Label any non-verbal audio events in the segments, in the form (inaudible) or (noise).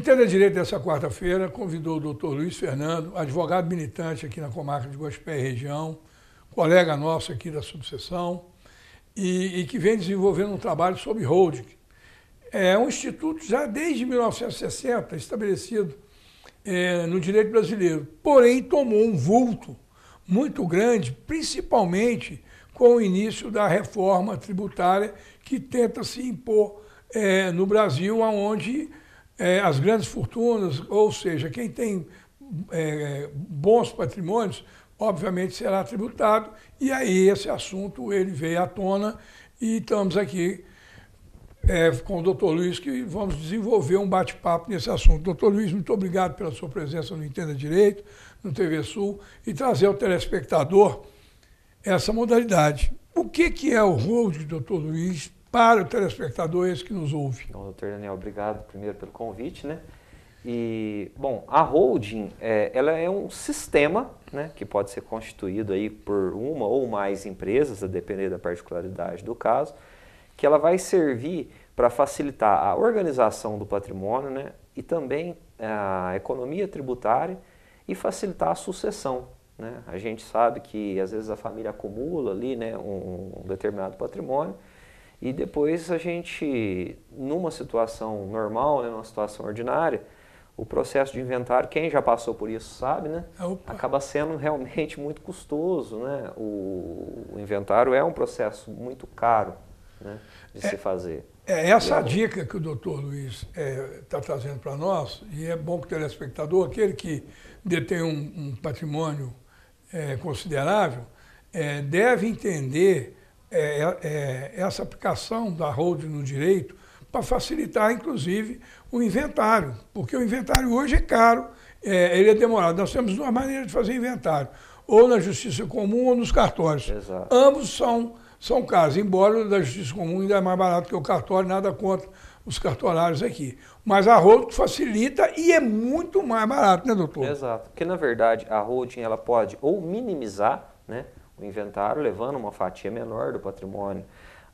Comitê da Direita, dessa quarta-feira, convidou o doutor Luiz Fernando, advogado militante aqui na comarca de Guaspé e região, colega nosso aqui da subseção, e, e que vem desenvolvendo um trabalho sobre holding. É um instituto já desde 1960 estabelecido é, no direito brasileiro, porém tomou um vulto muito grande, principalmente com o início da reforma tributária que tenta se impor é, no Brasil, onde é, as grandes fortunas, ou seja, quem tem é, bons patrimônios, obviamente será tributado. E aí esse assunto ele veio à tona e estamos aqui é, com o doutor Luiz que vamos desenvolver um bate-papo nesse assunto. Doutor Luiz, muito obrigado pela sua presença no Entenda Direito, no TV Sul, e trazer ao telespectador essa modalidade. O que, que é o de doutor Luiz, para o telespectador esse que nos ouve. Então, doutor Daniel, obrigado primeiro pelo convite, né? E, bom, a holding, é, ela é um sistema, né, que pode ser constituído aí por uma ou mais empresas, a depender da particularidade do caso, que ela vai servir para facilitar a organização do patrimônio, né, e também a economia tributária e facilitar a sucessão, né? A gente sabe que às vezes a família acumula ali, né, um, um determinado patrimônio, e depois a gente, numa situação normal, né, numa situação ordinária, o processo de inventário, quem já passou por isso sabe, né? Opa. Acaba sendo (laughs) realmente muito custoso, né? O, o, inventário é um processo muito caro né, de é, se fazer. É, é essa a dica que o doutor Luiz está é, tá trazendo para nós, e é bom que o telespectador, aquele que detém um, um patrimônio é, considerável, é, deve entender é, é, é, essa aplicação da holding no direito para facilitar, inclusive, o inventário, porque o inventário hoje é caro, é, ele é demorado. Nós temos duas maneiras de fazer inventário, ou na justiça comum ou nos cartórios. Exato. Ambos são, são caros, embora o da justiça comum ainda é mais barato que o cartório, nada contra os cartorários aqui. Mas a holding facilita e é muito mais barato, né, doutor? Exato, porque na verdade a holding ela pode ou minimizar, né? o inventário, levando uma fatia menor do patrimônio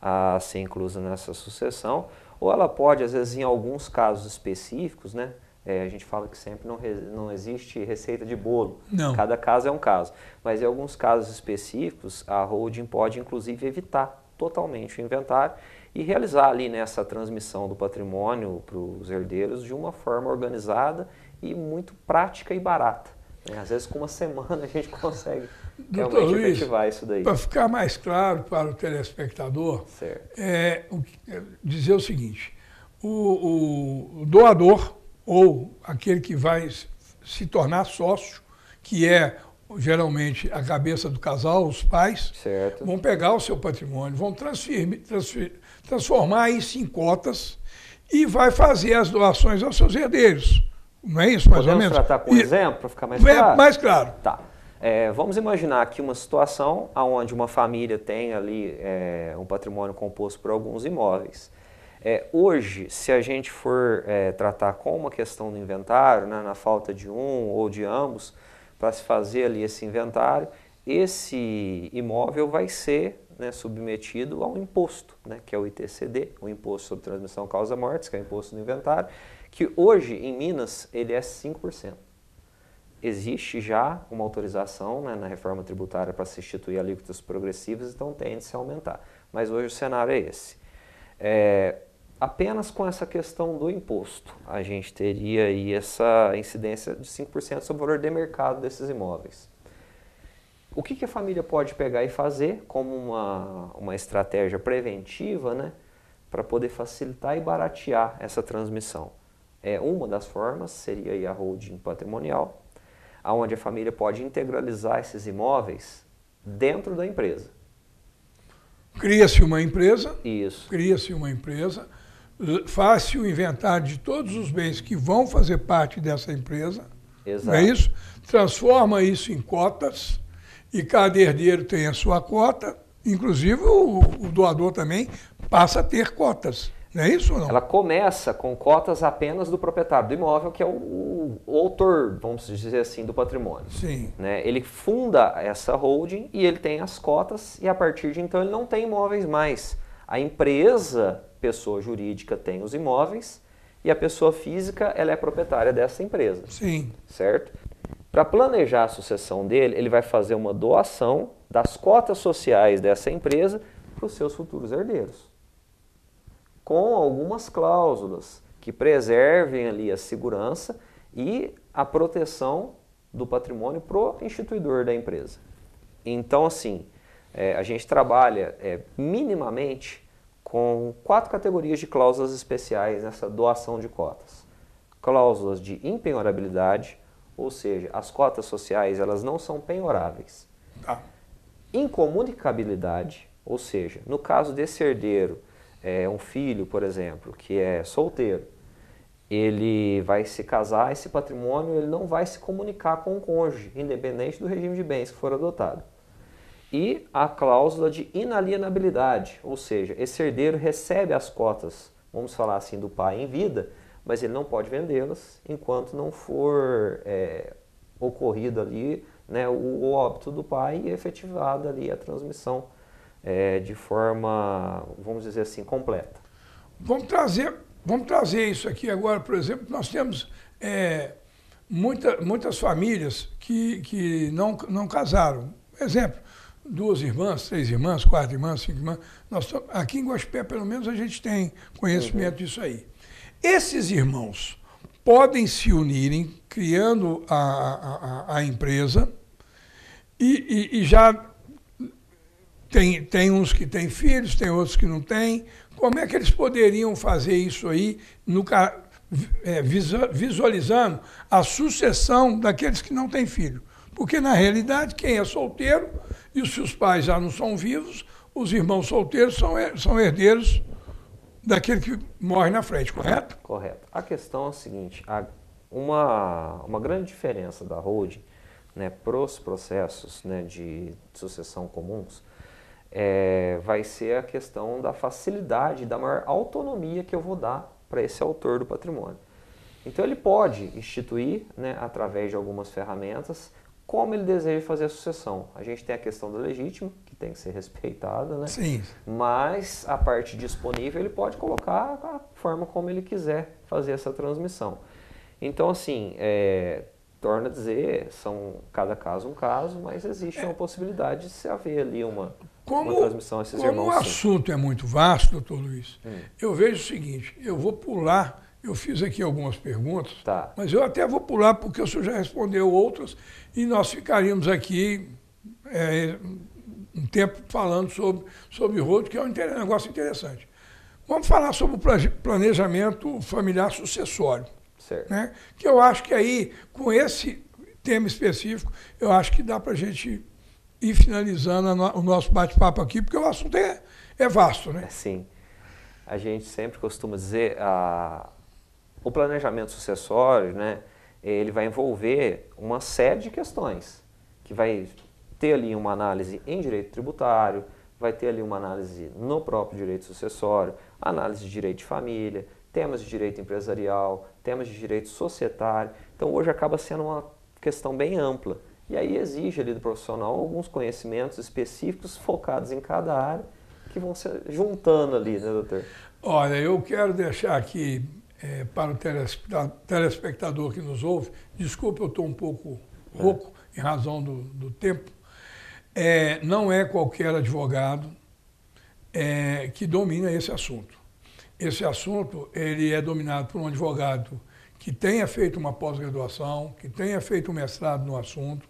a ser inclusa nessa sucessão, ou ela pode, às vezes, em alguns casos específicos, né? É, a gente fala que sempre não, não existe receita de bolo. Não. Cada caso é um caso. Mas em alguns casos específicos, a holding pode, inclusive, evitar totalmente o inventário e realizar ali nessa transmissão do patrimônio para os herdeiros de uma forma organizada e muito prática e barata. É, às vezes, com uma (laughs) semana a gente consegue Doutor realmente Luiz, efetivar isso daí. Para ficar mais claro para o telespectador, é, é, dizer o seguinte: o, o, doador ou aquele que vai se tornar sócio, que é geralmente a cabeça do casal, os pais, certo. vão pegar o seu patrimônio, vão transferir, transformar isso em cotas e vai fazer as doações aos seus herdeiros. Não é isso, mais Podemos ou menos? tratar com exemplo para ficar mais é, claro? mais claro. Tá. É, vamos imaginar aqui uma situação onde uma família tem ali é, um patrimônio composto por alguns imóveis. É, hoje, se a gente for é, tratar com uma questão do inventário, né, na falta de um ou de ambos, para se fazer ali esse inventário, esse imóvel vai ser né, submetido a um imposto, né, que é o ITCD, o Imposto sobre Transmissão Causa Mortes, que é o imposto do inventário, que hoje em Minas ele é 5% existe já uma autorização né, na reforma tributária para substituir alíquotas progressivas, então tende-se aumentar. Mas hoje o cenário é esse. É, apenas com essa questão do imposto, a gente teria aí essa incidência de 5% sobre o valor de mercado desses imóveis. O que, que, a família pode pegar e fazer como uma, uma estratégia preventiva né, para poder facilitar e baratear essa transmissão? É, uma das formas seria a holding patrimonial, onde a família pode integralizar esses imóveis dentro da empresa. Cria-se uma empresa. Isso. Cria-se uma empresa. Faz-se o inventário de todos os bens que vão fazer parte dessa empresa. Exato. Não é isso? Transforma isso em cotas e cada herdeiro tem a sua cota. Inclusive, o, o doador também passa a ter cotas. Não é isso ou não? Ela começa com cotas apenas do proprietário do imóvel, que é o, o autor, vamos dizer assim, do patrimônio. Sim. Né? Ele funda essa holding e ele tem as cotas e a partir de então ele não tem imóveis mais. A empresa, pessoa jurídica, tem os imóveis e a pessoa física ela é proprietária dessa empresa. Sim. Certo? Para planejar a sucessão dele, ele vai fazer uma doação das cotas sociais dessa empresa para os seus futuros herdeiros com algumas cláusulas que preservem ali a segurança e a proteção do patrimônio para o instituidor da empresa. Então, assim, é, a gente trabalha é, minimamente com quatro categorias de cláusulas especiais nessa doação de cotas. Cláusulas de impenhorabilidade, ou seja, as cotas sociais elas não são penhoráveis. Ah. Incomunicabilidade, ou seja, no caso desse herdeiro é, um filho, por exemplo, que é solteiro, ele vai se casar, esse patrimônio ele não vai se comunicar com o cônjuge, independente do regime de bens que for adotado. E a cláusula de inalienabilidade, ou seja, esse herdeiro recebe as cotas, vamos falar assim, do pai em vida, mas ele não pode vendê-las enquanto não for é, ocorrido ali né, o, o óbito do pai e efetivada ali a transmissão é, de forma, vamos dizer assim, completa. Vamos trazer, vamos trazer isso aqui agora, por exemplo, nós temos é, muita, muitas famílias que, que não, não casaram. Exemplo, duas irmãs, três irmãs, quatro irmãs, cinco irmãs. Nós aqui em Guaxupé, pelo menos, a gente tem conhecimento uhum. disso aí. Esses irmãos podem se unirem, criando a, a, a empresa, e, e, e já tem, tem uns que têm filhos, tem outros que não têm. Como é que eles poderiam fazer isso aí, no, é, visualizando a sucessão daqueles que não têm filho? Porque, na realidade, quem é solteiro, e se os pais já não são vivos, os irmãos solteiros são, são herdeiros daquele que morre na frente, correto? Correto. A questão é a seguinte: a, uma, uma grande diferença da holding né, para os processos né, de sucessão comuns é, vai ser a questão da facilidade, da maior autonomia que eu vou dar para esse autor do patrimônio. Então ele pode instituir, né, através de algumas ferramentas, como ele deseja fazer a sucessão. A gente tem a questão do legítimo, que tem que ser respeitada, né? Sim. Mas a parte disponível ele pode colocar a forma como ele quiser fazer essa transmissão. Então, assim, é, torna a dizer, são cada caso um caso, mas existe é. uma possibilidade de se haver ali uma como, como o assunto é muito vasto, doutor Luiz, hum. eu vejo o seguinte, eu vou pular, eu fiz aqui algumas perguntas, tá. mas eu até vou pular porque o senhor já respondeu outras e nós ficaríamos aqui é, um tempo falando sobre, sobre rodo, que é um negócio interessante. Vamos falar sobre o planejamento familiar sucessório. Certo. Né? Que eu acho que aí, com esse tema específico, eu acho que dá para a gente e finalizando o nosso bate-papo aqui, porque o assunto é, é vasto, né? Sim. A gente sempre costuma dizer a, ah, o planejamento sucessório, né? Ele vai envolver uma série de questões que vai ter ali uma análise em direito tributário, vai ter ali uma análise no próprio direito sucessório, análise de direito de família, temas de direito empresarial, temas de direito societário. Então hoje acaba sendo uma questão bem ampla. E aí exige ali do profissional alguns conhecimentos específicos focados em cada área que vão se juntando ali, né, doutor? Olha, eu quero deixar aqui é, para o telespectador que nos ouve, desculpe, eu estou um pouco é. rouco é. em razão do, do tempo, é, não é qualquer advogado é, que domina esse assunto. Esse assunto ele é dominado por um advogado que tenha feito uma pós-graduação, que tenha feito um mestrado no assunto,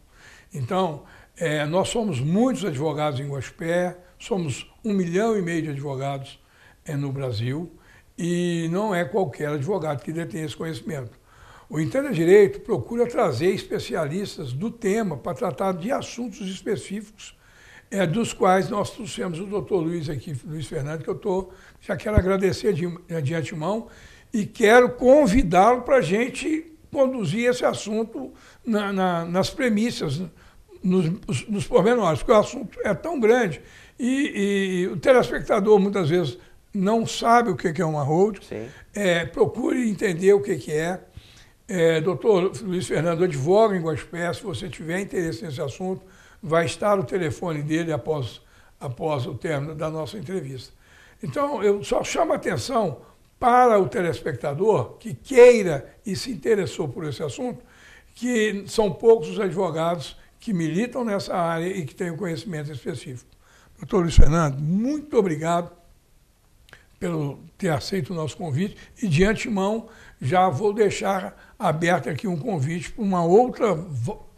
então, é, nós somos muitos advogados em Guaspé, somos um milhão e meio de advogados é, no Brasil, e não é qualquer advogado que detém esse conhecimento. O Entenda Direito procura trazer especialistas do tema para tratar de assuntos específicos, é, dos quais nós trouxemos o doutor Luiz aqui, Luiz Fernando, que eu tô, já quero agradecer de, é, de antemão e quero convidá-lo para a gente conduzir esse assunto na, na, nas premissas, né? nos, nos pormenores, porque o assunto é tão grande e, e o telespectador muitas vezes não sabe o que é uma hold, é, procure entender o que é. é doutor Luiz Fernando advoga em Guaspé, se você tiver interesse nesse assunto, vai estar o telefone dele após, após o término da nossa entrevista. Então, eu só chamo a atenção para o telespectador que queira e se interessou por esse assunto, que são poucos os advogados que militam nessa área e que têm um conhecimento específico. Doutor Luiz Fernando, muito obrigado pelo ter aceito o nosso convite e de antemão já vou deixar aberto aqui um convite para uma outra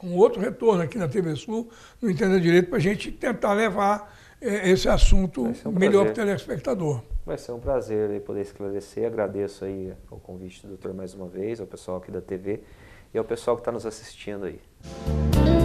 um outro retorno aqui na TV Sul no Entenda Direito para a gente tentar levar é, esse assunto um melhor para o telespectador. Vai ser um prazer poder esclarecer. Agradeço aí o convite do doutor mais uma vez, ao pessoal aqui da TV e ao pessoal que está nos assistindo aí.